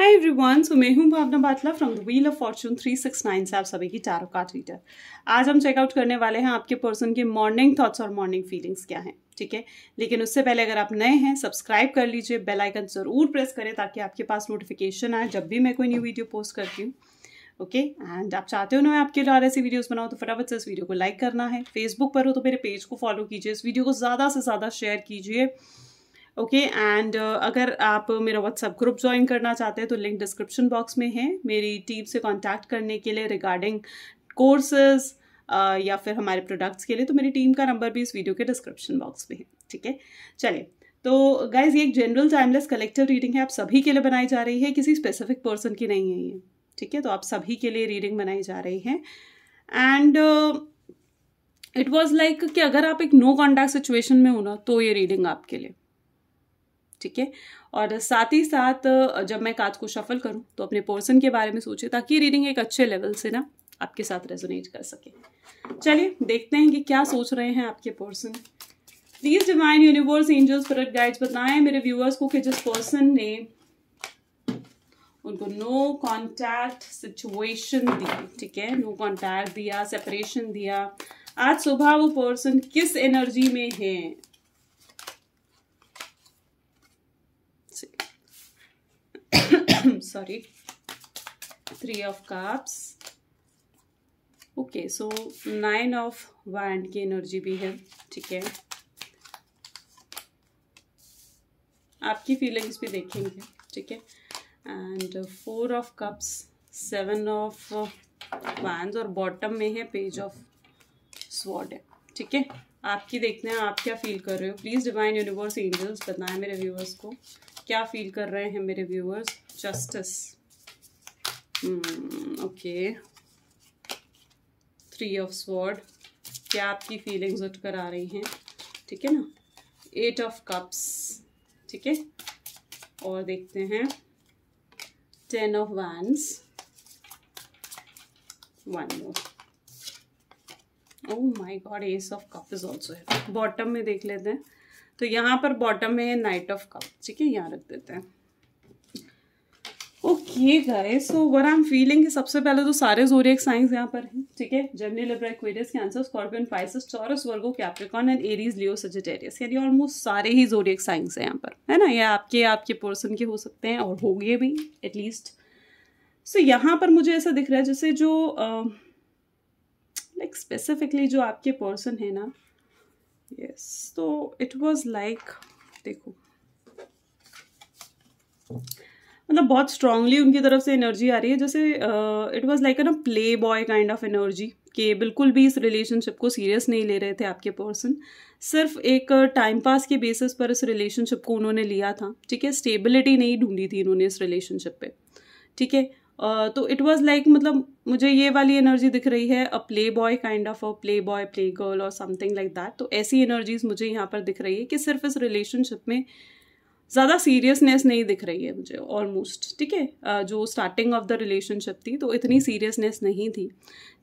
Hi everyone so मैं हूं Bhavna Batla from the wheel of fortune nine से आप सभी की टारो का रीडर आज हम चेकआउट करने वाले हैं आपके पर्सन के मॉर्निंग थॉट्स और मॉर्निंग फीलिंग्स क्या हैं ठीक है लेकिन उससे पहले अगर आप नए हैं सब्सक्राइब कर लीजिए बेल आइकन ज़रूर प्रेस करें ताकि आपके पास नोटिफिकेशन आए जब भी मैं कोई न्यू वीडियो पोस्ट करती हूँ ओके okay, एंड आप चाहते हो ना मैं आपके लिए ऐसी वीडियोस बनाऊँ तो फटाफट से इस वीडियो को लाइक करना है फेसबुक पर हो तो मेरे पेज को फॉलो कीजिए इस वीडियो को ज़्यादा से ज़्यादा शेयर कीजिए ओके okay, एंड uh, अगर आप मेरा व्हाट्सएप ग्रुप ज्वाइन करना चाहते हैं तो लिंक डिस्क्रिप्शन बॉक्स में है मेरी टीम से कांटेक्ट करने के लिए रिगार्डिंग कोर्सेज uh, या फिर हमारे प्रोडक्ट्स के लिए तो मेरी टीम का नंबर भी इस वीडियो के डिस्क्रिप्शन बॉक्स में है ठीक है चलिए तो गाइज ये एक जनरल टाइमलेस कलेक्टिव रीडिंग है आप सभी के लिए बनाई जा रही है किसी स्पेसिफिक पर्सन की नहीं है ये ठीक है तो आप सभी के लिए रीडिंग बनाई जा रही है एंड इट वॉज लाइक कि अगर आप एक नो कॉन्टैक्ट सिचुएशन में हो ना तो ये रीडिंग आपके लिए ठीक है और साथ ही साथ जब मैं काज को शफल करूँ तो अपने पोर्सन के बारे में सोचे ताकि रीडिंग एक अच्छे लेवल से ना आपके साथ रेजोनेट कर सके चलिए देखते हैं कि क्या सोच रहे हैं आपके person please divine universe angels product guides बताएं मेरे व्यूअर्स को कि जिस पर्सन ने उनको नो कॉन्टैक्ट सिचुएशन दी ठीक है नो कॉन्टैक्ट दिया सेपरेशन दिया आज सुबह वो पर्सन किस एनर्जी में है sorry three of cups okay so nine of wand ki energy bhi hai theek hai aapki feelings bhi dekhenge theek hai and four of cups seven of wands aur bottom mein hai page of sword है ठीक है आपकी देखते हैं आप क्या feel कर रहे हो प्लीज़ डिवाइन यूनिवर्स एंजल्स बताएं मेरे व्यूअर्स को क्या फील कर रहे हैं मेरे viewers justice hmm, okay three of sword क्या आपकी फीलिंग्स उठ कर आ रही हैं ठीक है ना एट ऑफ कप्स ठीक है और देखते हैं ten of wands one more oh my god ace of cup is also है बॉटम में देख लेते हैं तो यहाँ पर बॉटम में नाइट ऑफ कप ठीक है यहाँ रख देते हैं okay guys so what I am feeling कि सबसे पहले तो सारे जोरियक साइंस यहाँ पर हैं ठीक है journey Libra Aquarius Cancer Scorpion Pisces Taurus Virgo Capricorn and Aries Leo Sagittarius यानी ऑलमोस्ट सारे ही जोरियक साइंस हैं यहाँ पर है ना ये आपके आपके पर्सन के हो सकते हैं और हो गए भी एटलीस्ट सो so, यहाँ पर मुझे ऐसा दिख रहा है जैसे जो लाइक uh, स्पेसिफिकली like जो आपके पर्सन है ना यस तो इट वॉज लाइक देखो मतलब बहुत स्ट्रांगली उनकी तरफ से एनर्जी आ रही है जैसे it was like a playboy kind of energy कि बिल्कुल भी इस रिलेशनशिप को सीरियस नहीं ले रहे थे आपके पर्सन सिर्फ एक टाइम पास के बेसिस पर इस रिलेशनशिप को उन्होंने लिया था ठीक है स्टेबिलिटी नहीं ढूंढी थी इन्होंने इस रिलेशनशिप पे ठीक है तो इट वॉज लाइक मतलब मुझे ये वाली एनर्जी दिख रही है a playboy kind of a playboy play girl और समथिंग लाइक दैट तो ऐसी एनर्जीज मुझे यहाँ पर दिख रही है कि सिर्फ इस रिलेशनशिप में ज़्यादा सीरियसनेस नहीं दिख रही है मुझे ऑलमोस्ट ठीक है जो स्टार्टिंग ऑफ द रिलेशनशिप थी तो इतनी सीरियसनेस नहीं थी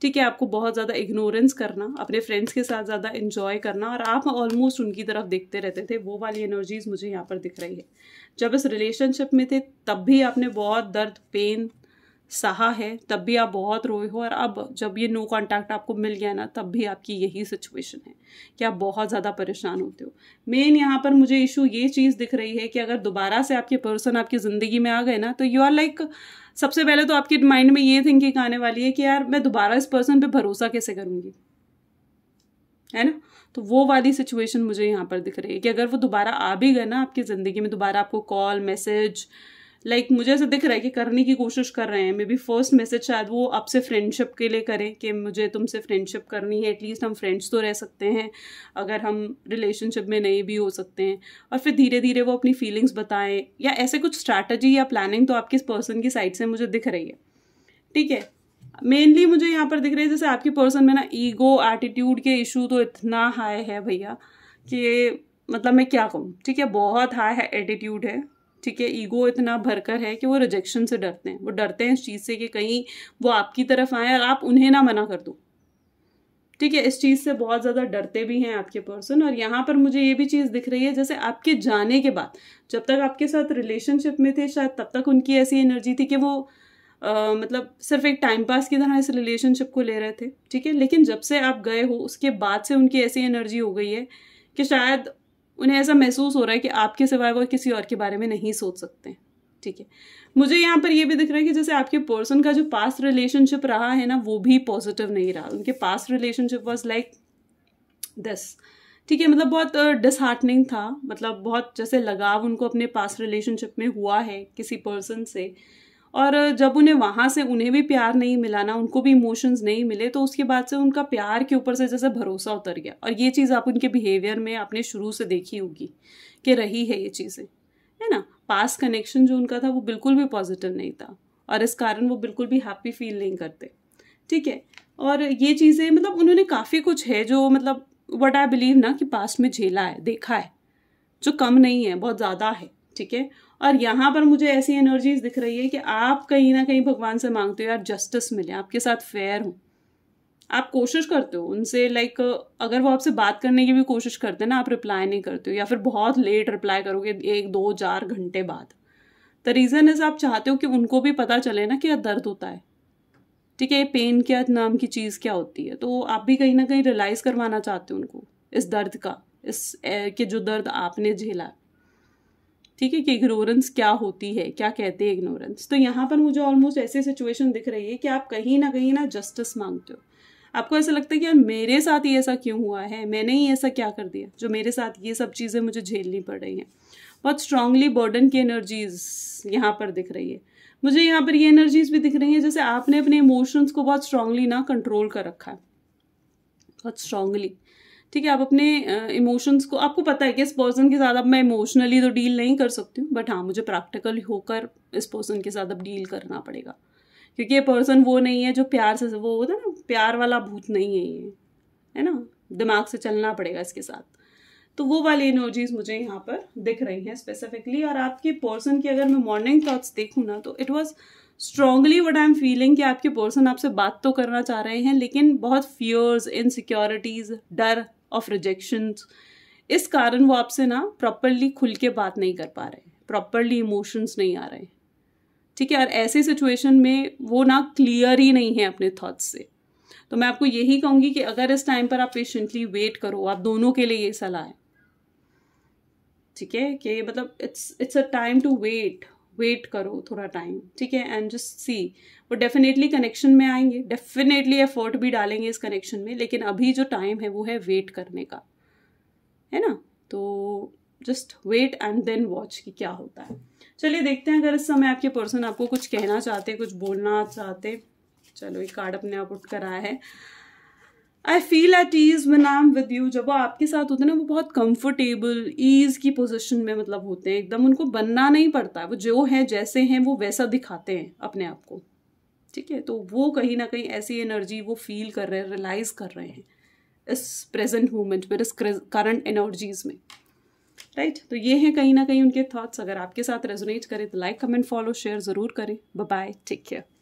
ठीक है आपको बहुत ज़्यादा इग्नोरेंस करना अपने फ्रेंड्स के साथ ज़्यादा इन्जॉय करना और आप ऑलमोस्ट उनकी तरफ देखते रहते थे वो वाली एनर्जीज़ मुझे यहाँ पर दिख रही है जब इस रिलेशनशिप में थे तब भी आपने बहुत दर्द पेन सहा है तब भी आप बहुत रोए हो और अब जब ये नो कांटेक्ट आपको मिल गया ना तब भी आपकी यही सिचुएशन है कि आप बहुत ज़्यादा परेशान होते हो मेन यहाँ पर मुझे इशू ये चीज़ दिख रही है कि अगर दोबारा से आपके पर्सन आपकी ज़िंदगी में आ गए ना तो यू आर लाइक सबसे पहले तो आपके माइंड में ये थिंकिंग आने वाली है कि यार मैं दोबारा इस पर्सन पर भरोसा कैसे करूँगी है ना तो वो वाली सिचुएशन मुझे यहाँ पर दिख रही है कि अगर वो दोबारा आ भी गए ना आपकी ज़िंदगी में दोबारा आपको कॉल मैसेज लाइक like, मुझे ऐसा दिख रहा है कि करने की कोशिश कर रहे हैं मे बी फर्स्ट मैसेज शायद वो आपसे फ्रेंडशिप के लिए करें कि मुझे तुमसे फ्रेंडशिप करनी है एटलीस्ट हम फ्रेंड्स तो रह सकते हैं अगर हम रिलेशनशिप में नहीं भी हो सकते हैं और फिर धीरे धीरे वो अपनी फीलिंग्स बताएं या ऐसे कुछ स्ट्रैटेजी या प्लानिंग तो आपकी इस पर्सन की साइड से मुझे दिख रही है ठीक है मेनली मुझे यहाँ पर दिख रही है जैसे आपकी पर्सन में ना ईगो एटीट्यूड के इशू तो इतना हाई है भैया कि मतलब मैं क्या कहूँ ठीक है बहुत हाई है एटीट्यूड है ठीक है ईगो इतना भरकर है कि वो रिजेक्शन से डरते हैं वो डरते हैं इस चीज़ से कि कहीं वो आपकी तरफ आए और आप उन्हें ना मना कर दो ठीक है इस चीज़ से बहुत ज़्यादा डरते भी हैं आपके पर्सन और यहाँ पर मुझे ये भी चीज़ दिख रही है जैसे आपके जाने के बाद जब तक आपके साथ रिलेशनशिप में थे शायद तब तक उनकी ऐसी एनर्जी थी कि वो Uh, मतलब सिर्फ एक टाइम पास की तरह इस रिलेशनशिप को ले रहे थे ठीक है लेकिन जब से आप गए हो उसके बाद से उनकी ऐसी एनर्जी हो गई है कि शायद उन्हें ऐसा महसूस हो रहा है कि आपके सिवाय वो किसी और के बारे में नहीं सोच सकते ठीक है मुझे यहाँ पर ये भी दिख रहा है कि जैसे आपके पर्सन का जो पास्ट रिलेशनशिप रहा है ना वो भी पॉजिटिव नहीं रहा उनके past relationship was like this ठीक है मतलब बहुत डिसहार्टनिंग था मतलब बहुत जैसे लगाव उनको अपने पास्ट रिलेशनशिप में हुआ है किसी पर्सन से और जब उन्हें वहाँ से उन्हें भी प्यार नहीं मिला ना उनको भी इमोशंस नहीं मिले तो उसके बाद से उनका प्यार के ऊपर से जैसे भरोसा उतर गया और ये चीज़ आप उनके बिहेवियर में आपने शुरू से देखी होगी कि रही है ये चीज़ें है ना पास कनेक्शन जो उनका था वो बिल्कुल भी पॉजिटिव नहीं था और इस कारण वो बिल्कुल भी हैप्पी फील नहीं करते ठीक है और ये चीज़ें मतलब उन्होंने काफ़ी कुछ है जो मतलब वट आई बिलीव ना कि पास्ट में झेला है देखा है जो कम नहीं है बहुत ज़्यादा है ठीक है और यहाँ पर मुझे ऐसी एनर्जीज दिख रही है कि आप कहीं ना कहीं भगवान से मांगते हो यार जस्टिस मिले आपके साथ फेयर हो आप कोशिश करते हो उनसे लाइक अगर वो आपसे बात करने की भी कोशिश करते हैं ना आप रिप्लाई नहीं करते हो या फिर बहुत लेट रिप्लाई करोगे एक दो चार घंटे बाद द रीज़न इज़ आप चाहते हो कि उनको भी पता चले ना यह दर्द होता है ठीक है ये पेन क्या नाम की चीज़ क्या होती है तो आप भी कहीं ना कहीं रियलाइज़ करवाना चाहते हो उनको इस दर्द का इस के जो दर्द आपने झेला ठीक है कि इग्नोरेंस क्या होती है क्या कहते हैं इग्नोरेंस तो यहाँ पर मुझे ऑलमोस्ट ऐसी सिचुएशन दिख रही है कि आप कहीं ना कहीं ना जस्टिस मांगते हो आपको ऐसा लगता है कि यार मेरे साथ ही ऐसा क्यों हुआ है मैंने ही ऐसा क्या कर दिया जो मेरे साथ ये सब चीज़ें मुझे झेलनी पड़ रही हैं बहुत स्ट्रांगली बर्डन की एनर्जीज यहाँ पर दिख रही है मुझे यहाँ पर ये एनर्जीज भी दिख रही हैं जैसे आपने अपने इमोशंस को बहुत स्ट्रांगली ना कंट्रोल कर रखा है बहुत स्ट्रांगली ठीक है आप अपने इमोशंस को आपको पता है कि इस पर्सन के साथ अब मैं इमोशनली तो डील नहीं कर सकती हूँ बट हाँ मुझे प्रैक्टिकल होकर इस पर्सन के साथ अब डील करना पड़ेगा क्योंकि ये पर्सन वो नहीं है जो प्यार से वो होता है ना प्यार वाला भूत नहीं है ये है ना दिमाग से चलना पड़ेगा इसके साथ तो वो वाली एनर्जीज मुझे यहाँ पर दिख रही हैं स्पेसिफिकली और आपके पर्सन की अगर मैं मॉर्निंग थॉट्स देखूँ ना तो it was strongly what I am feeling कि आपके पर्सन आपसे बात तो करना चाह रहे हैं लेकिन बहुत फियर्स इनसिक्योरिटीज डर ऑफ रिजेक्शन इस कारण वो आपसे ना प्रॉपरली खुल के बात नहीं कर पा रहे प्रॉपरली इमोशंस नहीं आ रहे ठीक है और ऐसे सिचुएशन में वो ना क्लियर ही नहीं है अपने थॉट्स से तो मैं आपको यही कहूँगी कि अगर इस टाइम पर आप पेशेंटली वेट करो आप दोनों के लिए ये सलाह है ठीक है कि मतलब it's it's a time to wait wait करो थोड़ा टाइम ठीक है एंड जस्ट सी वो डेफिनेटली कनेक्शन में आएंगे डेफिनेटली एफर्ट भी डालेंगे इस कनेक्शन में लेकिन अभी जो टाइम है वो है वेट करने का है ना तो just wait and then watch कि क्या होता है चलिए देखते हैं अगर इस समय आपके पर्सन आपको कुछ कहना चाहते कुछ बोलना चाहते चलो ये कार्ड अपने आप उठ कर आया है I feel at ease when नाम विद यू जब वो आपके साथ होते हैं ना वो बहुत कंफर्टेबल ईज की पोजिशन में मतलब होते हैं एकदम उनको बनना नहीं पड़ता वो जो है जैसे हैं वो वैसा दिखाते हैं अपने आप को ठीक है तो वो कहीं ना कहीं ऐसी एनर्जी वो फील कर रहे हैं रियलाइज कर रहे हैं इस प्रेजेंट मोमेंट पर इस करंट एनर्जीज में राइट right? तो ये हैं कहीं ना कहीं उनके थॉट्स अगर आपके साथ रेजोनेट करें तो लाइक कमेंट फॉलो शेयर ज़रूर करें बाय टेक केयर